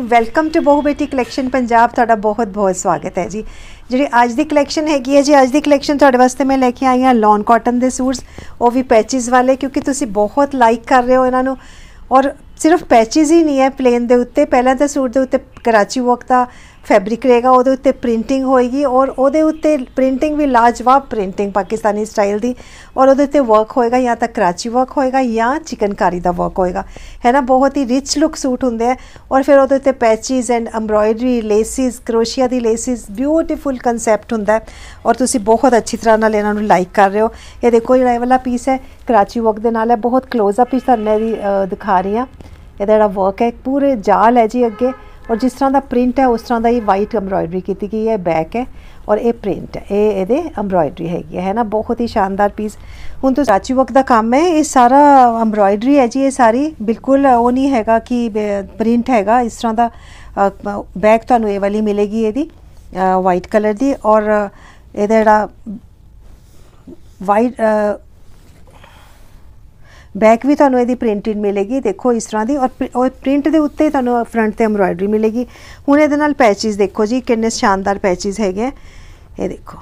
ਤੇ welcome to ਬਹੁ ਬੇਟੀ ਕਲੈਕਸ਼ਨ ਪੰਜਾਬ ਤੁਹਾਡਾ ਬਹੁਤ-ਬਹੁਤ ਸਵਾਗਤ ਹੈ ਜੀ ਜਿਹੜੀ ਅੱਜ ਦੀ ਕਲੈਕਸ਼ਨ ਹੈਗੀ ਹੈ ਜੀ ਅੱਜ ਦੀ ਕਲੈਕਸ਼ਨ ਤੁਹਾਡੇ ਵਾਸਤੇ ਮੈਂ ਲੈ ਕੇ ਆਈ ਹਾਂ ਲੌਨ ਕਾਟਨ ਦੇ ਸੂਟਸ ਉਹ ਵੀ ਪੈਚਸ ਵਾਲੇ ਕਿਉਂਕਿ ਤੁਸੀਂ ਬਹੁਤ ਲਾਈਕ ਕਰ ਰਹੇ ਹੋ ਇਹਨਾਂ ਨੂੰ ਔਰ ਸਿਰਫ ਪੈਚਸ ਹੀ ਨਹੀਂ ਹੈ ਪਲੇਨ ਦੇ ਉੱਤੇ ਪਹਿਲਾਂ ਤਾਂ ਸੂਟ ਦੇ ਉੱਤੇ ਕਰਾਚੀ ਵਰਕ ਦਾ ਫੈਬਰਿਕ ਰਹੇਗਾ ਉਹਦੇ ਉੱਤੇ ਪ੍ਰਿੰਟਿੰਗ ਹੋਏਗੀ ਔਰ ਉਹਦੇ ਉੱਤੇ ਪ੍ਰਿੰਟਿੰਗ ਵੀ ਲਾਜਵਾਬ ਪ੍ਰਿੰਟਿੰਗ ਪਾਕਿਸਤਾਨੀ ਸਟਾਈਲ ਦੀ ਔਰ ਉਹਦੇ ਉੱਤੇ ਵਰਕ ਹੋਏਗਾ ਜਾਂ ਤਾਂ ਕਰਾਚੀ ਵਰਕ ਹੋਏਗਾ ਜਾਂ ਚਿਕਨਕਾਰੀ ਦਾ ਵਰਕ ਹੋਏਗਾ ਹੈ ਨਾ ਬਹੁਤ ਹੀ ਰਿਚ ਲੁੱਕ ਸੂਟ ਹੁੰਦੇ ਆ ਔਰ ਫਿਰ ਉਹਦੇ ਉੱਤੇ ਪੈਚਿਸ ਐਂਡ ਐਮਬ੍ਰੋਇਡਰੀ ਲੇਸਿਸ ਕਰੋਸ਼ੀਆ ਦੀ ਲੇਸਿਸ ਬਿਊਟੀਫੁਲ ਕਨਸੈਪਟ ਹੁੰਦਾ ਹੈ ਔਰ ਤੁਸੀਂ ਬਹੁਤ ਅੱਛੀ ਤਰ੍ਹਾਂ ਨਾਲ ਇਹਨਾਂ ਨੂੰ ਲਾਈਕ ਕਰ ਰਹੇ ਹੋ ਇਹ ਦੇਖੋ ਜਿਹੜਾ ਇਹ ਵਾਲਾ ਪੀਸ ਹੈ ਕਰਾਚੀ ਵਰਕ ਦੇ ਨਾਲ ਹੈ ਬਹੁਤ ਕਲੋਜ਼ ਅਪ ਮੈਂ ਵੀ ਦਿਖਾ ਰਹੀ ਆ ਇਹਦਾ ਜਿਹੜਾ ਵਰਕ ਹੈ ਪੂਰੇ ਜਾਲ ਹੈ ਜੀ ਅੱਗੇ ਔਰ ਜਿਸ ਤਰ੍ਹਾਂ ਦਾ ਪ੍ਰਿੰਟ ਹੈ ਉਸ ਤਰ੍ਹਾਂ ਦਾ ਹੀ ਵਾਈਟ ਐਮਬਰਾਇਡਰੀ ਕੀਤੀ ਗਈ ਹੈ ਬੈਕ ਹੈ ਔਰ ਇਹ ਪ੍ਰਿੰਟ ਹੈ ਇਹ ਇਹਦੇ ਐਮਬਰਾਇਡਰੀ ਹੈਗੀ ਹੈ ਨਾ ਬਹੁਤ ਹੀ ਸ਼ਾਨਦਾਰ ਪੀਸ ਹੁਣ ਤੋਂ ਸਾਚੀ ਵਕ ਦਾ ਕੰਮ ਹੈ ਇਹ ਸਾਰਾ ਐਮਬਰਾਇਡਰੀ ਹੈ ਜੀ ਇਹ ਸਾਰੀ ਬਿਲਕੁਲ ਉਹ ਨਹੀਂ ਹੈਗਾ ਕਿ ਪ੍ਰਿੰਟ ਹੈਗਾ ਇਸ ਤਰ੍ਹਾਂ ਦਾ ਬੈਕ ਤੁਹਾਨੂੰ ਇਹ ਵਾਲੀ ਮਿਲੇਗੀ ਇਹਦੀ ਵਾਈਟ ਕਲਰ ਦੀ ਔਰ ਇਹਦਾ ਜਿਹੜਾ ਵਾਈਟ ਬੈਕ ਵੀ ਤੁਹਾਨੂੰ ਇਹਦੀ ਪ੍ਰਿੰਟਿੰਗ ਮਿਲੇਗੀ ਦੇਖੋ ਇਸ ਤਰ੍ਹਾਂ ਦੀ ਔਰ ਪ੍ਰਿੰਟ ਦੇ ਉੱਤੇ ਤੁਹਾਨੂੰ ਫਰੰਟ ਤੇ ਐਮਬਰਾਇਡਰੀ ਮਿਲੇਗੀ ਹੁਣ ਇਹਦੇ ਨਾਲ ਪੈਚਸ ਦੇਖੋ ਜੀ ਕਿੰਨੇ ਸ਼ਾਨਦਾਰ ਪੈਚਸ ਹੈਗੇ ਇਹ ਦੇਖੋ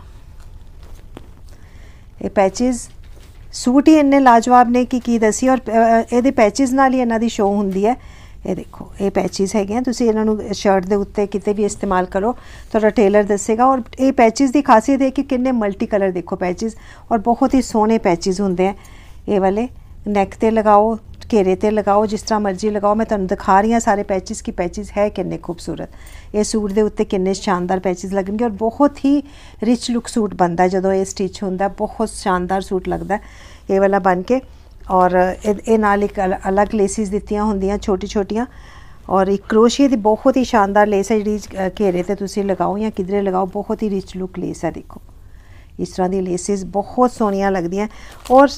ਇਹ ਪੈਚਸ ਸੂਟ ਹੀ ਇੰਨੇ ਲਾਜਵਾਬ ਨੇ ਕਿ ਕੀ ਦਸੀ ਔਰ ਇਹਦੇ ਪੈਚਸ ਨਾਲ ਹੀ ਇਹਨਾਂ ਦੀ ਸ਼ੋ ਹੁੰਦੀ ਹੈ ਇਹ ਦੇਖੋ ਇਹ ਪੈਚਸ ਹੈਗੇ ਤੁਸੀਂ ਇਹਨਾਂ ਨੂੰ ਸ਼ਰਟ ਦੇ ਉੱਤੇ ਕਿਤੇ ਵੀ ਇਸਤੇਮਾਲ ਕਰੋ ਤੁਹਾਡਾ ਟੇਲਰ ਦੱਸੇਗਾ ਔਰ ਇਹ ਪੈਚਸ ਦੀ ਖਾਸੀਅਤ ਹੈ ਕਿ ਕਿੰਨੇ ਮਲਟੀ ਕਲਰ ਦੇਖੋ ਪੈਚਸ ਔਰ ਬਹੁਤ ਹੀ ਸੋਹਣੇ ਪੈਚਸ ਹੁੰਦੇ ਆ ਇਹ ਵਾਲੇ ਨੈਕ ਤੇ ਲਗਾਓ ਘੇਰੇ ਤੇ ਲਗਾਓ ਜਿਸ ਤਰ੍ਹਾਂ ਮਰਜ਼ੀ ਲਗਾਓ ਮੈਂ ਤੁਹਾਨੂੰ ਦਿਖਾ ਰਹੀ ਹਾਂ ਸਾਰੇ ਪੈਚਸ ਕੀ ਪੈਚਸ ਹੈ ਕਿੰਨੇ ਖੂਬਸੂਰਤ ਇਹ ਸੂਟ ਦੇ ਉੱਤੇ ਕਿੰਨੇ ਸ਼ਾਨਦਾਰ ਪੈਚਸ ਲੱਗਣਗੇ ਔਰ ਬਹੁਤ ਹੀ ਰਿਚ ਲੁੱਕ ਸੂਟ ਬਣਦਾ ਜਦੋਂ ਇਹ ਸਟਿਚ ਹੁੰਦਾ ਬਹੁਤ ਸ਼ਾਨਦਾਰ ਸੂਟ ਲੱਗਦਾ ਇਹ ਵਾਲਾ ਬਣ ਕੇ ਔਰ ਇਹ ਨਾਲ ਇੱਕ ਅਲੱਗ ਲੇਸਿਸ ਦਿੱਤੀਆਂ ਹੁੰਦੀਆਂ ਛੋਟੀ ਛੋਟੀਆਂ ਔਰ ਇੱਕ ਕਰੋਸ਼ੀਏ ਦੀ ਬਹੁਤ ਹੀ ਸ਼ਾਨਦਾਰ ਲੇਸ ਹੈ ਜਿਹੜੀ ਘੇਰੇ ਤੇ ਤੁਸੀਂ ਲਗਾਓ ਜਾਂ ਕਿਧਰੇ ਲਗਾਓ ਬਹੁਤ ਹੀ ਰਿਚ ਲੁੱਕ ਲੇਸ ਹੈ ਦੇਖੋ ਇਸ ਤਰ੍ਹਾਂ ਦੀ ਲੇਸਿਸ ਬਹੁਤ ਸੋਹਣੀਆਂ ਲੱਗਦੀਆਂ ਔਰ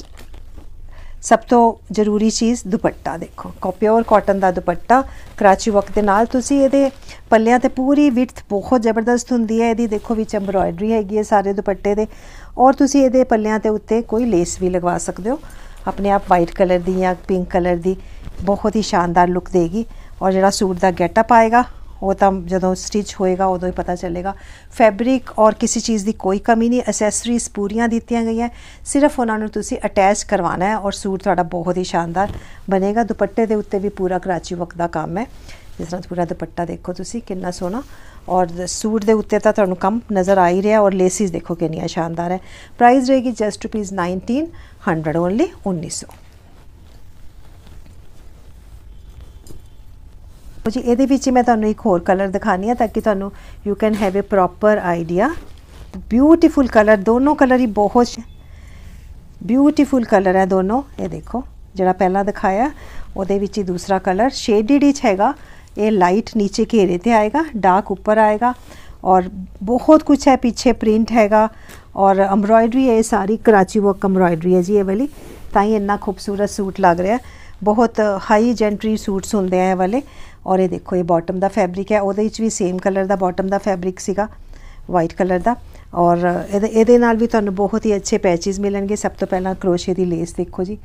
ਸਭ ਤੋਂ ਜ਼ਰੂਰੀ ਚੀਜ਼ ਦੁਪੱਟਾ ਦੇਖੋ ਕੋਪਿਓਰ ਕਾਟਨ ਦਾ ਦੁਪੱਟਾ ਕਰਾਚੀ ਵਰਕ ਦੇ ਨਾਲ ਤੁਸੀਂ ਇਹਦੇ ਪੱਲਿਆਂ ਤੇ ਪੂਰੀ ਵਿਡਥ ਬਹੁਤ ਜ਼ਬਰਦਸਤ ਹੁੰਦੀ ਹੈ ਇਹਦੀ ਦੇਖੋ ਵਿੱਚ ਐਮਬ੍ਰੋਇਡਰੀ ਹੈਗੀ ਹੈ ਸਾਰੇ ਦੁਪੱਟੇ ਦੇ ਔਰ ਤੁਸੀਂ ਇਹਦੇ ਪੱਲਿਆਂ ਤੇ ਉੱਤੇ ਕੋਈ ਲੇਸ ਵੀ ਲਗਵਾ ਸਕਦੇ ਹੋ ਆਪਣੇ ਆਪ ਵਾਈਟ ਕਲਰ ਦੀ ਜਾਂ ਪਿੰਕ ਕਲਰ ਦੀ ਬਹੁਤ ਹੀ ਸ਼ਾਨਦਾਰ ਲੁੱਕ ਦੇਗੀ ਔਰ ਜਿਹੜਾ ਸੂਟ ਦਾ ਗੈਟਅਪ ਆਏਗਾ ਉਹ ਤਾਂ ਜਦੋਂ ਸਟਿਚ ਹੋਏਗਾ ਉਦੋਂ ਹੀ ਪਤਾ ਚੱਲੇਗਾ ਫੈਬਰਿਕ ਔਰ ਕਿਸੇ ਚੀਜ਼ ਦੀ ਕੋਈ ਕਮੀ ਨਹੀਂ ਐਕਸੈਸਰੀਜ਼ ਪੂਰੀਆਂ ਦਿੱਤੀਆਂ ਗਈਆਂ ਸਿਰਫ ਉਹਨਾਂ ਨੂੰ ਤੁਸੀਂ ਅਟੈਚ ਕਰਵਾਉਣਾ ਹੈ ਔਰ ਸੂਟ ਤੁਹਾਡਾ ਬਹੁਤ ਹੀ ਸ਼ਾਨਦਾਰ ਬਣੇਗਾ ਦੁਪੱਟੇ ਦੇ ਉੱਤੇ ਵੀ ਪੂਰਾ ਕਰਾਚੀ ਵਕ ਦਾ ਕੰਮ ਹੈ ਜਿਸ ਤਰ੍ਹਾਂ ਪੂਰਾ ਦੁਪੱਟਾ ਦੇਖੋ ਤੁਸੀਂ ਕਿੰਨਾ ਸੋਹਣਾ ਔਰ ਸੂਟ ਦੇ ਉੱਤੇ ਤਾਂ ਤੁਹਾਨੂੰ ਕੰਮ ਨਜ਼ਰ ਆ ਹੀ ਰਿਹਾ ਔਰ ਲੇਸਿਸ ਦੇਖੋ ਕਿੰਨੀਆਂ ਸ਼ਾਨਦਾਰ ਹੈ ਪ੍ਰਾਈਸ ਰਹੇਗੀ ਜਸਟ ਰੁਪੀਸ 1900 ਓਨਲੀ 1900 जी ये मैं थोड़ा एक होर कलर दिखाई हाँ ताकि you can have a proper idea beautiful colour दोनों कलर ही बहुत ब्यूटीफुल कलर है दोनों ये देखो जोड़ा पहला दिखाया वो ही दूसरा कलर शेडिड है ये लाइट नीचे घेरे से आएगा डार्क उपर आएगा और बहुत कुछ है पीछे प्रिंट हैगा और अम्ब्रॉयडरी है सारी कराची वर्क अम्ब्रॉयडरी है जी ये वाली ता ही इन्ना खूबसूरत सूट लग रहा है ਬਹੁਤ ਹਾਈ ਜੈਂਟਰੀ ਸੂਟਸ ਹੁੰਦੇ ਆ ਇਹ ਵਾਲੇ ਔਰ ਇਹ ਦੇਖੋ ਇਹ ਬਾਟਮ ਦਾ ਫੈਬਰਿਕ ਹੈ ਉਹਦੇ ਵਿੱਚ ਵੀ ਸੇਮ ਕਲਰ ਦਾ ਬਾਟਮ ਦਾ ਫੈਬਰਿਕ ਸੀਗਾ ਵਾਈਟ ਕਲਰ ਦਾ ਔਰ ਇਹਦੇ ਇਹਦੇ ਨਾਲ ਵੀ ਤੁਹਾਨੂੰ ਬਹੁਤ ਹੀ ਅੱਛੇ ਪੈਚਸ ਮਿਲਣਗੇ ਸਭ ਤੋਂ ਪਹਿਲਾਂ ਕਰੋਸ਼ੇ ਦੀ ਲੇਸ ਦੇਖੋ ਜੀ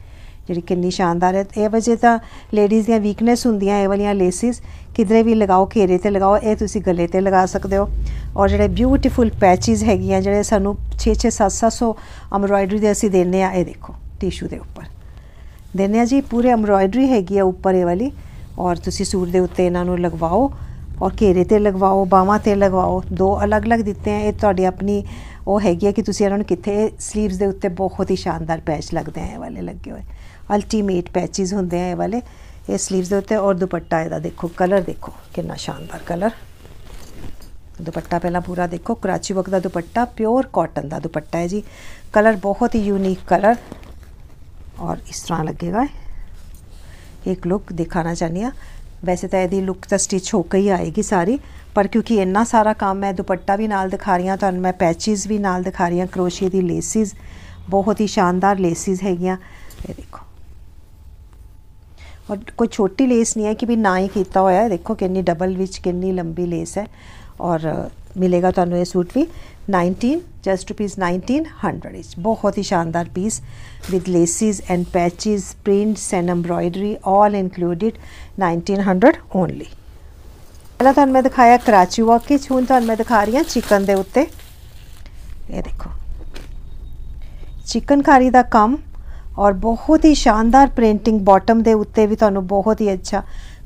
ਜਿਹੜੀ ਕਿੰਨੀ ਸ਼ਾਨਦਾਰ ਹੈ ਇਹ ਵਜੇ ਤਾਂ ਲੇਡੀਜ਼ ਦੀਆਂ ਵੀਕਨੈਸ ਹੁੰਦੀਆਂ ਇਹ ਵਾਲੀਆਂ ਲੇਸਿਸ ਕਿਧਰੇ ਵੀ ਲਗਾਓ ਘੇਰੇ ਤੇ ਲਗਾਓ ਇਹ ਤੁਸੀਂ ਗਲੇ ਤੇ ਲਗਾ ਸਕਦੇ ਹੋ ਔਰ ਜਿਹੜੇ ਬਿਊਟੀਫੁਲ ਪੈਚਸ ਹੈਗੀਆਂ ਜਿਹੜੇ ਸਾਨੂੰ 6 6 7 700 ਐਮਬ੍ਰਾਇਡਰੀ ਦੇ ਅਸੀਂ ਦੇਣੇ ਆ ਇਹ ਦੇਖੋ ਟਿਸ਼ੂ ਦੇ ਉੱਪਰ ਦਿੰਨੇ ਆ ਜੀ ਪੂਰੇ ਐਮਬ੍ਰੋਇਡਰੀ ਹੈਗੀ ਆ ਉੱਪਰ ਇਹ ਵਾਲੀ ਔਰ ਤੁਸੀਂ ਸੂਟ ਦੇ ਉੱਤੇ ਇਹਨਾਂ ਨੂੰ ਲਗਵਾਓ ਔਰ ਘੇਰੇ ਤੇ ਲਗਵਾਓ ਬਾਹਾਂ ਤੇ ਲਗਵਾਓ ਦੋ ਅਲੱਗ-ਅਲੱਗ ਦਿੱਤੇ ਆ ਇਹ ਤੁਹਾਡੀ ਆਪਣੀ ਉਹ ਹੈਗੀ ਆ ਕਿ ਤੁਸੀਂ ਇਹਨਾਂ ਨੂੰ ਕਿੱਥੇ 슬ੀਵਸ ਦੇ ਉੱਤੇ ਬਹੁਤ ਹੀ ਸ਼ਾਨਦਾਰ ਪੈਚ ਲੱਗਦੇ ਆ ਇਹ ਵਾਲੇ ਲੱਗੇ ਹੋਏ ਅਲਟੀਮੇਟ ਪੈਚਸ ਹੁੰਦੇ ਆ ਇਹ ਵਾਲੇ ਇਹ 슬ੀਵਸ ਦੇ ਉੱਤੇ ਔਰ ਦੁਪੱਟਾ ਇਹਦਾ ਦੇਖੋ ਕਲਰ ਦੇਖੋ ਕਿੰਨਾ ਸ਼ਾਨਦਾਰ ਕਲਰ ਦੁਪੱਟਾ ਪਹਿਲਾਂ ਪੂਰਾ ਦੇਖੋ ਕਰਾਚੀ ਵਰਕ ਦਾ ਦੁਪੱਟਾ ਪਿਓਰ ਕਾਟਨ ਦਾ ਦੁਪੱਟਾ ਹੈ ਜੀ ਕਲਰ ਬਹੁਤ ਹੀ ਯੂਨੀਕ ਕਲਰ ਔਰ ਇਸ ਤਰ੍ਹਾਂ ਲੱਗੇਗਾ ਇੱਕ ਲੁੱਕ ਦਿਖਾਣਾ ਚਾਹਨੀ ਆ ਵੈਸੇ ਤਾਂ ਇਹਦੀ ਲੁੱਕ ਤਾਂ ਸਟਿਚ ਹੋ ਕੇ ਹੀ ਆਏਗੀ ਸਾਰੀ ਪਰ ਕਿਉਂਕਿ ਇੰਨਾ ਸਾਰਾ ਕੰਮ ਹੈ ਦੁਪੱਟਾ ਵੀ ਨਾਲ ਦਿਖਾ ਰਹੀ ਹਾਂ ਤੁਹਾਨੂੰ ਮੈਂ ਪੈਚਸ ਵੀ ਨਾਲ ਦਿਖਾ ਰਹੀ ਹਾਂ ਕਰੋਸ਼ੀਏ ਦੀ ਲੇਸਿਸ ਬਹੁਤ ਹੀ ਸ਼ਾਨਦਾਰ ਲੇਸਿਸ ਹੈਗੀਆਂ ਇਹ ਦੇਖੋ ਔਰ ਕੋਈ ਛੋਟੀ ਲੇਸ ਨਹੀਂ ਹੈ ਕਿ ਵੀ ਨਾ ਹੀ ਕੀਤਾ ਹੋਇਆ ਹੈ ਦੇਖੋ ਕਿੰਨੀ ਡਬਲ ਵਿੱਚ ਕਿੰਨੀ ਲੰਬੀ ਲੇਸ ਹੈ ਔਰ ਮਿਲੇਗਾ ਤੁਹਾਨੂੰ ਇਹ ਸੂਟ ਵੀ 19 just rupees 1900 is bahut hi shandar piece with laces and patches prints and embroidery all included 1900 only ਪਹਿਲਾਂ ਤੁਹਾਨੂੰ ਮੈਂ ਦਿਖਾਇਆ ਕਰਾਚੀ ਵਾਕਿਚ ਹੁਣ ਤੁਹਾਨੂੰ ਮੈਂ ਦਿਖਾ ਰਹੀ ਹਾਂ ਚਿਕਨ ਦੇ ਉੱਤੇ ਇਹ ਦੇਖੋ ਚਿਕਨਕਾਰੀ ਦਾ ਕੰਮ ਔਰ ਬਹੁਤ ਹੀ ਸ਼ਾਨਦਾਰ ਪ੍ਰਿੰਟਿੰਗ ਬਾਟਮ ਦੇ ਉੱਤੇ ਵੀ ਤੁਹਾਨੂੰ ਬਹੁਤ ਹੀ ਅੱਛਾ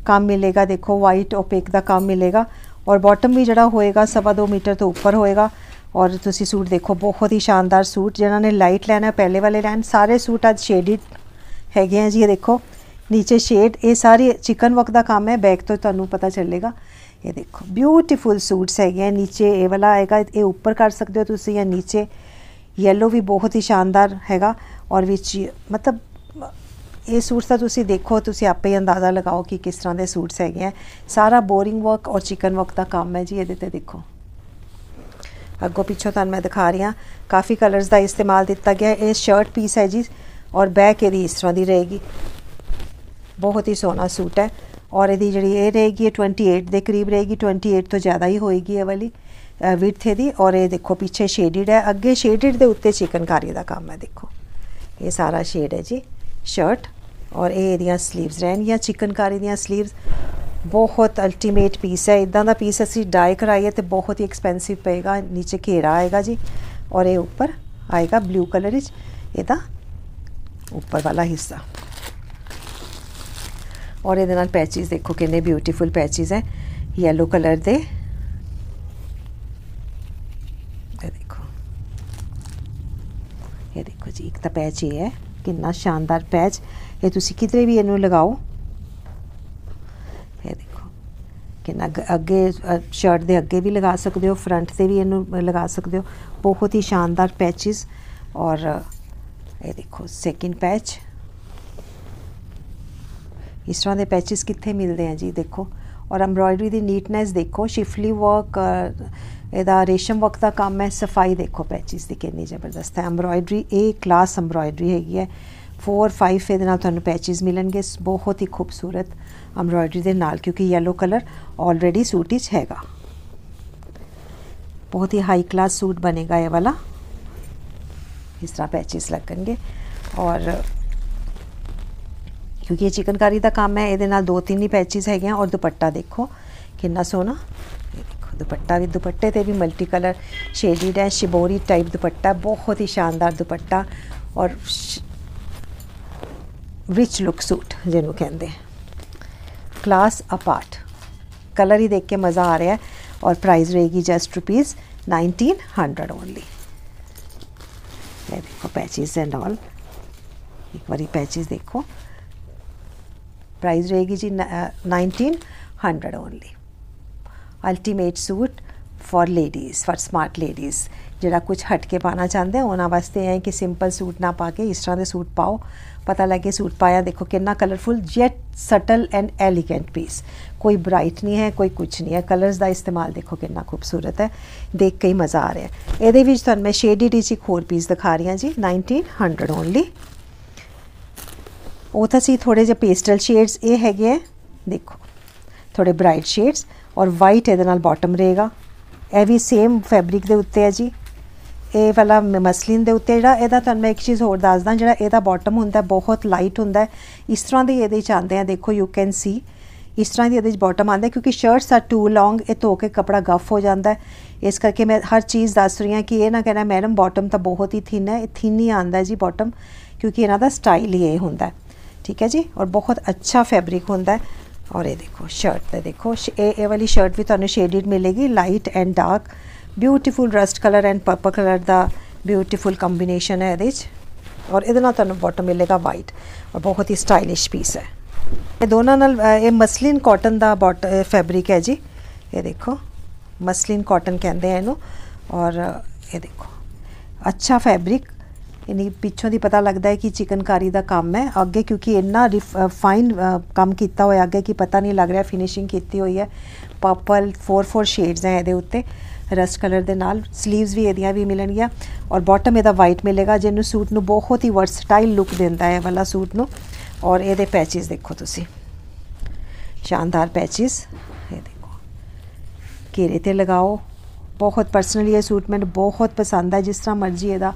ਕੰਮ ਮਿਲੇਗਾ ਦੇਖੋ ਵਾਈਟ ਓਪੇਕ ਦਾ ਕੰਮ ਮਿਲੇਗਾ ਔਰ ਬਾਟਮ ਵੀ ਜਿਹੜਾ ਹੋਏਗਾ 2.5 ਮੀਟਰ ਤੋਂ ਉੱਪਰ ਹੋਏਗਾ ਔਰ ਤੁਸੀਂ ਸੂਟ ਦੇਖੋ ਬਹੁਤ ਹੀ ਸ਼ਾਨਦਾਰ ਸੂਟ ਜਿਨ੍ਹਾਂ ਨੇ ਲਾਈਟ ਲੈਣਾ ਪਹਿਲੇ ਵਾਲੇ ਲੈਣ ਸਾਰੇ ਸੂਟ ਅੱਜ ਸ਼ੇਡਿਡ ਹੈਗੇ ਆ ਜੀ ਇਹ ਦੇਖੋ ਨੀਚੇ ਸ਼ੇਡ ਇਹ ਸਾਰੇ ਚਿਕਨ ਵਰਕ ਦਾ ਕੰਮ ਹੈ ਬੈਕ ਤੋਂ ਤੁਹਾਨੂੰ ਪਤਾ ਚੱਲੇਗਾ ਇਹ ਦੇਖੋ ਬਿਊਟੀਫੁਲ ਸੂਟਸ ਹੈਗੇ ਆ ਨੀਚੇ ਇਹ ਵਾਲਾ ਆਏਗਾ ਇਹ ਉੱਪਰ ਕਰ ਸਕਦੇ ਹੋ ਤੁਸੀਂ ਜਾਂ ਨੀਚੇ ਯੈਲੋ ਵੀ ਬਹੁਤ ਹੀ ਸ਼ਾਨਦਾਰ ਹੈਗਾ ਔਰ ਵਿੱਚ ਮਤਲਬ ਇਹ ਸੂਟਸ ਤਾਂ ਤੁਸੀਂ ਦੇਖੋ ਤੁਸੀਂ ਆਪੇ ਹੀ ਅੰਦਾਜ਼ਾ ਲਗਾਓ ਕਿ ਕਿਸ ਤਰ੍ਹਾਂ ਦੇ ਸੂਟਸ ਹੈਗੇ ਆ ਸਾਰਾ ਬੋਰਿੰਗ ਵਰਕ ਔਰ ਚਿਕਨ ਵਰਕ ਦਾ ਕੰਮ ਹੈ ਜੀ ਇਹਦੇ ਤੇ ਦੇਖੋ ਅੱਗੋਂ ਪਿੱਛੋਂ ਤੁਹਾਨੂੰ ਮੈਂ ਦਿਖਾ ਰਹੀ ਹਾਂ ਕਾਫੀ ਕਲਰਸ ਦਾ ਇਸਤੇਮਾਲ ਦਿੱਤਾ ਗਿਆ ਇਹ ਸ਼ਰਟ ਪੀਸ ਹੈ ਜੀ ਔਰ ਬੈਕ ਇਹਦੀ ਇਸ ਤਰ੍ਹਾਂ ਦੀ ਰਹੇਗੀ ਬਹੁਤ ਹੀ ਸੋਹਣਾ ਸੂਟ ਹੈ ਔਰ ਇਹਦੀ ਜਿਹੜੀ ਇਹ ਰਹੇਗੀ 28 ਦੇ ਕਰੀਬ ਰਹੇਗੀ 28 ਤੋਂ ਜ਼ਿਆਦਾ ਹੀ ਹੋਏਗੀ ਇਹ ਵਾਲੀ ਵਿਡਥ ਇਹਦੀ ਔਰ ਇਹ ਦੇਖੋ ਪਿੱਛੇ ਸ਼ੇਡਡ ਹੈ ਅੱਗੇ ਸ਼ੇਡਡ ਦੇ ਉੱਤੇ ਚਿਕਨਕਾਰੀ ਦਾ ਕੰਮ ਹੈ ਦੇਖੋ ਇਹ ਸਾਰਾ ਸ਼ੇਡ ਹੈ ਜੀ ਸ਼ਰਟ ਔਰ ਇਹ ਇਹਦੀਆਂ 슬ੀਵਸ ਰਹਿਣਗੀਆਂ ਚਿਕਨਕਾਰੀ ਦੀਆਂ 슬ੀਵਸ ਬਹੁਤ ਅਲਟੀਮੇਟ ਪੀਸ ਹੈ ਇਦਾਂ ਦਾ ਪੀਸ ਅਸੀਂ ਡਾਈ ਕਰਾਈਏ ਤੇ ਬਹੁਤ ਹੀ ਐਕਸਪੈਂਸਿਵ ਪਏਗਾ ਨੀਚੇ ਘੇਰਾ ਆਏਗਾ ਜੀ ਔਰ ਇਹ ਉੱਪਰ ਆਏਗਾ ਬਲੂ ਕਲਰ ਵਿੱਚ ਇਹਦਾ ਉੱਪਰ ਵਾਲਾ ਹਿੱਸਾ ਔਰ ਇਹਦੇ ਨਾਲ ਪੈਚਸ ਦੇਖੋ ਕਿੰਨੇ ਬਿਊਟੀਫੁਲ ਪੈਚਸ ਹੈ yellow ਕਲਰ ਦੇ ਇਹ ਦੇਖੋ ਇਹ ਦੇਖੋ ਜੀ ਇੱਕ ਤਾਂ ਪੈਚ ਇਹ ਹੈ ਕਿੰਨਾ ਸ਼ਾਨਦਾਰ ਪੈਚ ਇਹ ਤੁਸੀਂ ਕਿਤੇ ਵੀ ਇਹਨੂੰ ਲਗਾਓ ਅੱਗੇ ਸ਼ਰਟ ਦੇ ਅੱਗੇ ਵੀ ਲਗਾ ਸਕਦੇ ਹੋ ਫਰੰਟ ਤੇ ਵੀ ਇਹਨੂੰ ਲਗਾ ਸਕਦੇ ਹੋ ਬਹੁਤ ਹੀ ਸ਼ਾਨਦਾਰ ਪੈਚਸ ਔਰ ਇਹ ਦੇਖੋ ਸੈਕਿੰਡ ਪੈਚ ਇਸ ਤਰ੍ਹਾਂ ਦੇ ਪੈਚਸ ਕਿੱਥੇ ਮਿਲਦੇ ਆ ਜੀ ਦੇਖੋ ਔਰ ਐਮਬ੍ਰੋਇਡਰੀ ਦੀ ਨੀਟਨੈਸ ਦੇਖੋ ਸ਼ਿਫਲੀ ਵਰਕ ਇਹਦਾ ਰੇਸ਼ਮ ਵਰਕ ਦਾ ਕੰਮ ਹੈ ਸਫਾਈ ਦੇਖੋ ਪੈਚਸ ਦੀ ਕਿੰਨੀ ਜ਼ਬਰਦਸਤ ਹੈ ਐਮਬ੍ਰੋਇਡਰੀ ਏ ਕਲਾਸ ਐਮਬ੍ਰੋਇਡਰੀ ਹੈਗੀ ਹੈ फोर फाइव ये पैचिज़ मिलन मिलेंगे बहुत ही खूबसूरत एम्ब्रॉयडरी के नाल क्योंकि येलो कलर ऑलरेडी सूट ही हैगा बहुत ही हाई क्लास सूट बनेगा ये वाला इस तरह लगन गए और क्योंकि ये चिकनकारी का काम है ये दो तीन ही पैचिज़ है और दुपट्टा देखो कि सोहना देखो दुपट्टा भी दुपट्टे ते भी मल्टी कलर शेडिड है शिबोरी टाइप दुपट्टा बहुत ही शानदार दुपट्टा और श... ਰਿਚ लुक सूट जिनू ਕਹਿੰਦੇ क्लास अपार्ट कलर ही देख के मज़ा आ रहा है और प्राइस रहेगी just rupees nineteen hundred only देखो पैचेज एंड ऑल एक बार पैचेज देखो प्राइस रहेगी जी nineteen hundred only ultimate suit for ladies for smart ladies जरा कुछ हटके पाना चाहते हैं उन्होंने वास्ते हैं कि सिंपल सूट ना पा के इस तरह के सूट पाओ पता लगे सूट पाया देखो कि colourful yet subtle and elegant piece कोई ब्राइट नहीं है कोई कुछ नहीं है कलर्स का इस्तेमाल देखो कि खूबसूरत है देख के ही मज़ा आ रहा है ये मैं शेडी डिच एक होर पीस दिखा रही हूँ जी नाइनटीन हंड्रड ओनली वो तो सी थोड़े जे पेस्टल शेड्स ये है देखो थोड़े ब्राइट शेड्स और वाइट ये बॉटम रहेगा ਇਹ ਵੀ ਸੇਮ ਫੈਬਰਿਕ ਦੇ ਉੱਤੇ ਹੈ ਜੀ ਇਹ ਵਾਲਾ ਮਸਲਿਨ ਦੇ ਉੱਤੇ ਜਿਹੜਾ ਇਹਦਾ ਤੁਹਾਨੂੰ ਮੈਂ ਇੱਕ ਚੀਜ਼ ਹੋਰ ਦੱਸਦਾ ਜਿਹੜਾ ਇਹਦਾ ਬਾਟਮ ਹੁੰਦਾ ਬਹੁਤ ਲਾਈਟ ਹੁੰਦਾ ਇਸ ਤਰ੍ਹਾਂ ਦੇ ਇਹਦੇ ਚ ਆਉਂਦੇ ਆ ਦੇਖੋ ਯੂ ਕੈਨ ਸੀ ਇਸ ਤਰ੍ਹਾਂ ਦੀ ਇਹਦੇ ਚ ਬਾਟਮ ਆਉਂਦਾ ਕਿਉਂਕਿ ਸ਼ਰਟਸ ਆ ਟੂ ਲੌਂਗ ਇਹ ਧੋ ਕੇ ਕਪੜਾ ਗਫ ਹੋ ਜਾਂਦਾ ਇਸ ਕਰਕੇ ਮੈਂ ਹਰ ਚੀਜ਼ ਦੱਸ ਰਹੀ ਹਾਂ ਕਿ ਇਹ ਨਾ ਕਹਿਣਾ ਮੈਡਮ ਬਾਟਮ ਤਾਂ ਬਹੁਤ ਹੀ ਥਿਨ ਹੈ ਇਹ ਥਿਨ ਹੀ ਆਂਦਾ ਜੀ ਬਾਟਮ ਕਿਉਂਕਿ ਇਹਨਾਂ ਦਾ ਸਟਾਈਲ ਹੀ ਇਹ ਹੁੰਦਾ ਠੀਕ ਹੈ ਜੀ ਔਰ ਬਹੁਤ ਅੱਛਾ ਫੈਬਰਿਕ ਹੁੰਦਾ और ये देखो शर्ट पे देखो ए वाली शर्ट भी थोड़ा शेडिड मिलेगी light and dark beautiful rust colour and purple colour का ब्यूटीफुल कंबीनेशन है ये और ये बॉटम मिलेगा वाइट और बहुत ही स्टाइलिश पीस है ये दोनों मसलिन कॉटन का बॉट फैब्रिक है जी ये देखो मसलिन कॉटन कहें और ये देखो अच्छा फैब्रिक ਇਹਨੀ ਪਿੱਛੋਂ ਦੀ ਪਤਾ ਲੱਗਦਾ ਹੈ ਕਿ ਚਿਕਨਕਾਰੀ ਦਾ ਕੰਮ ਹੈ ਅੱਗੇ ਕਿਉਂਕਿ ਇੰਨਾ ਫਾਈਨ ਕੰਮ ਕੀਤਾ ਹੋਇਆ ਅੱਗੇ ਕਿ ਪਤਾ ਨਹੀਂ ਲੱਗ ਰਿਹਾ ਫਿਨਿਸ਼ਿੰਗ ਕੀਤੀ ਹੋਈ ਹੈ ਪਰਪਲ 4-4 ਸ਼ੇਡਸ ਹੈ ਇਹਦੇ ਉੱਤੇ ਰਸਟ ਕਲਰ ਦੇ ਨਾਲ 슬ੀਵਸ ਵੀ ਇਹਦੀਆਂ ਵੀ ਮਿਲਣਗੀਆਂ ਔਰ ਬਾਟਮ ਇਹਦਾ ਵਾਈਟ ਮਿਲੇਗਾ ਜਿਹਨੂੰ ਸੂਟ ਨੂੰ ਬਹੁਤ ਹੀ ਵਰਸਟਾਈਲ ਲੁੱਕ ਦਿੰਦਾ ਹੈ ਵਾਲਾ ਸੂਟ ਨੂੰ ਔਰ ਇਹਦੇ ਪੈਚਸ ਦੇਖੋ ਤੁਸੀਂ ਸ਼ਾਨਦਾਰ ਪੈਚਸ ਇਹ ਦੇਖੋ ਘੇਰੇ ਤੇ ਲਗਾਓ ਬਹੁਤ ਪਰਸਨਲੀ ਇਹ ਸੂਟ ਮੈਨੂੰ ਬਹੁਤ ਪਸੰਦ ਆ ਜਿਸ ਤਰ੍ਹਾਂ ਮਰਜ਼ੀ ਇਹਦਾ